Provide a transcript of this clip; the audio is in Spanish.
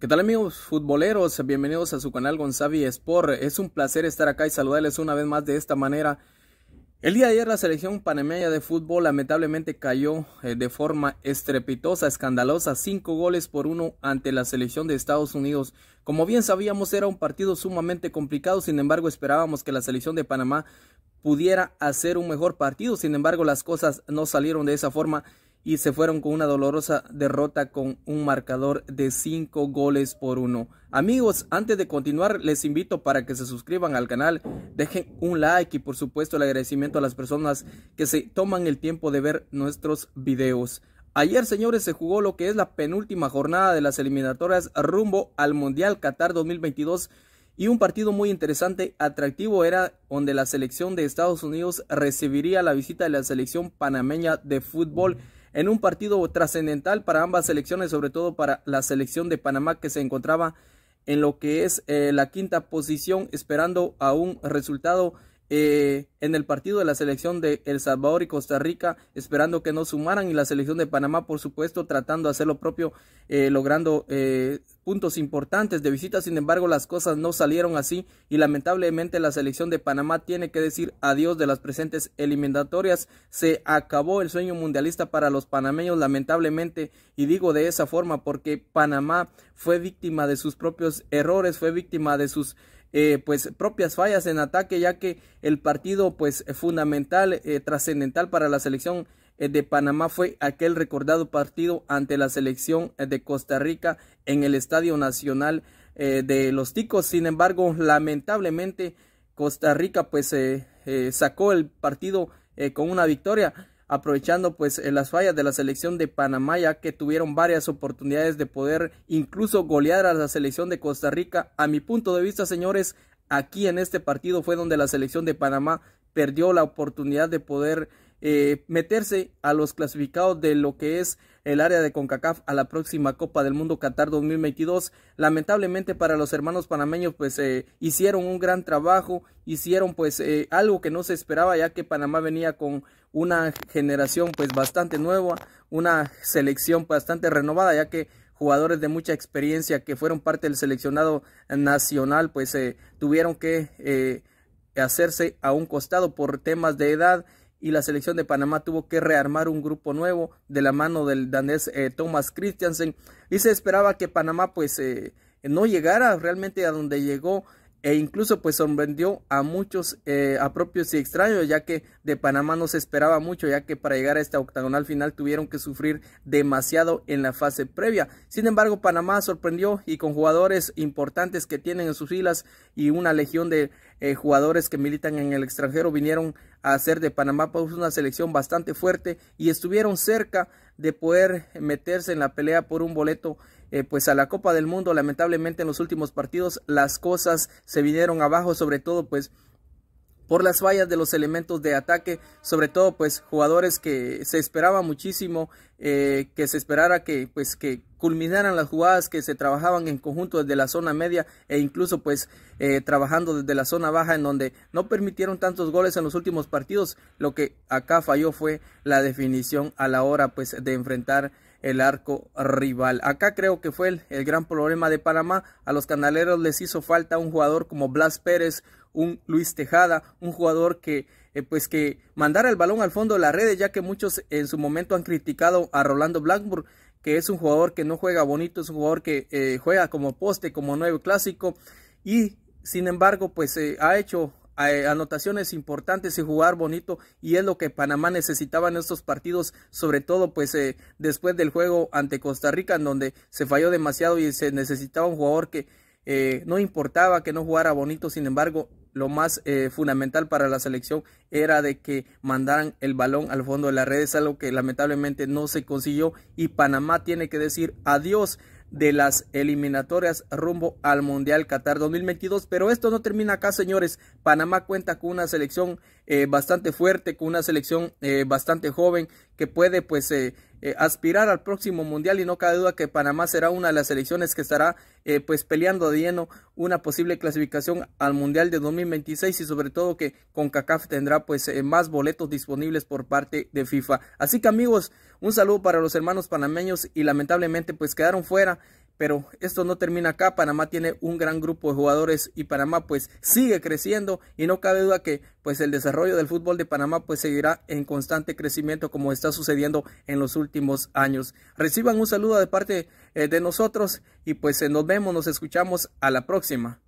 ¿Qué tal amigos futboleros? Bienvenidos a su canal Gonzavi Sport. Es un placer estar acá y saludarles una vez más de esta manera. El día de ayer la selección panameña de fútbol lamentablemente cayó eh, de forma estrepitosa, escandalosa, cinco goles por uno ante la selección de Estados Unidos. Como bien sabíamos era un partido sumamente complicado, sin embargo esperábamos que la selección de Panamá pudiera hacer un mejor partido, sin embargo las cosas no salieron de esa forma y se fueron con una dolorosa derrota con un marcador de 5 goles por uno. Amigos, antes de continuar les invito para que se suscriban al canal, dejen un like y por supuesto el agradecimiento a las personas que se toman el tiempo de ver nuestros videos. Ayer, señores, se jugó lo que es la penúltima jornada de las eliminatorias rumbo al Mundial Qatar 2022 y un partido muy interesante, atractivo, era donde la selección de Estados Unidos recibiría la visita de la selección panameña de fútbol en un partido trascendental para ambas selecciones, sobre todo para la selección de Panamá que se encontraba en lo que es eh, la quinta posición esperando a un resultado eh, en el partido de la selección de El Salvador y Costa Rica, esperando que no sumaran, y la selección de Panamá, por supuesto, tratando de hacer lo propio, eh, logrando eh, puntos importantes de visita. Sin embargo, las cosas no salieron así, y lamentablemente la selección de Panamá tiene que decir adiós de las presentes eliminatorias. Se acabó el sueño mundialista para los panameños, lamentablemente, y digo de esa forma porque Panamá fue víctima de sus propios errores, fue víctima de sus eh, pues propias fallas en ataque ya que el partido pues fundamental eh, trascendental para la selección eh, de Panamá fue aquel recordado partido ante la selección de Costa Rica en el Estadio Nacional de los Ticos sin embargo lamentablemente Costa Rica pues sacó el partido con una victoria aprovechando pues eh, las fallas de la selección de Panamá ya que tuvieron varias oportunidades de poder incluso golear a la selección de Costa Rica. A mi punto de vista, señores, aquí en este partido fue donde la selección de Panamá perdió la oportunidad de poder eh, meterse a los clasificados de lo que es el área de CONCACAF a la próxima Copa del Mundo Qatar 2022. Lamentablemente para los hermanos panameños pues eh, hicieron un gran trabajo, hicieron pues eh, algo que no se esperaba ya que Panamá venía con una generación pues bastante nueva, una selección bastante renovada ya que jugadores de mucha experiencia que fueron parte del seleccionado nacional pues tuvieron que hacerse a un costado por temas de edad y la selección de Panamá tuvo que rearmar un grupo nuevo de la mano del danés eh, Thomas Christiansen y se esperaba que Panamá pues eh, no llegara realmente a donde llegó e incluso pues sorprendió a muchos eh, a propios y extraños ya que de Panamá no se esperaba mucho ya que para llegar a esta octagonal final tuvieron que sufrir demasiado en la fase previa sin embargo Panamá sorprendió y con jugadores importantes que tienen en sus filas y una legión de jugadores que militan en el extranjero vinieron a hacer de Panamá pues, una selección bastante fuerte y estuvieron cerca de poder meterse en la pelea por un boleto eh, pues a la Copa del Mundo lamentablemente en los últimos partidos las cosas se vinieron abajo sobre todo pues por las fallas de los elementos de ataque, sobre todo pues jugadores que se esperaba muchísimo, eh, que se esperara que pues que culminaran las jugadas que se trabajaban en conjunto desde la zona media e incluso pues eh, trabajando desde la zona baja en donde no permitieron tantos goles en los últimos partidos, lo que acá falló fue la definición a la hora pues de enfrentar el arco rival. Acá creo que fue el, gran problema de Panamá. A los canaleros les hizo falta un jugador como Blas Pérez, un Luis Tejada, un jugador que eh, pues que mandara el balón al fondo de la red ya que muchos en su momento han criticado a Rolando Blackburn, que es un jugador que no juega bonito, es un jugador que eh, juega como poste, como nuevo clásico, y sin embargo, pues eh, ha hecho eh, anotaciones importantes y jugar bonito y es lo que Panamá necesitaba en estos partidos, sobre todo pues eh, después del juego ante Costa Rica en donde se falló demasiado y se necesitaba un jugador que eh, no importaba que no jugara bonito, sin embargo lo más fundamental para la selección era de que mandaran el balón al fondo de la red, es algo que lamentablemente no se consiguió y Panamá tiene que decir adiós de las eliminatorias rumbo al Mundial Qatar 2022. Pero esto no termina acá, señores. Panamá cuenta con una selección eh, bastante fuerte, con una selección eh, bastante joven que puede pues eh, aspirar al próximo mundial y no cabe duda que Panamá será una de las selecciones que estará pues peleando de lleno una posible clasificación al mundial de 2026 y sobre todo que con CONCACAF tendrá pues más boletos disponibles por parte de FIFA. Así que amigos, un saludo para los hermanos panameños y lamentablemente pues quedaron fuera pero esto no termina acá. Panamá tiene un gran grupo de jugadores y Panamá pues sigue creciendo y no cabe duda que pues el desarrollo del fútbol de Panamá pues seguirá en constante crecimiento como está sucediendo en los últimos años. Reciban un saludo de parte eh, de nosotros y pues eh, nos vemos, nos escuchamos a la próxima.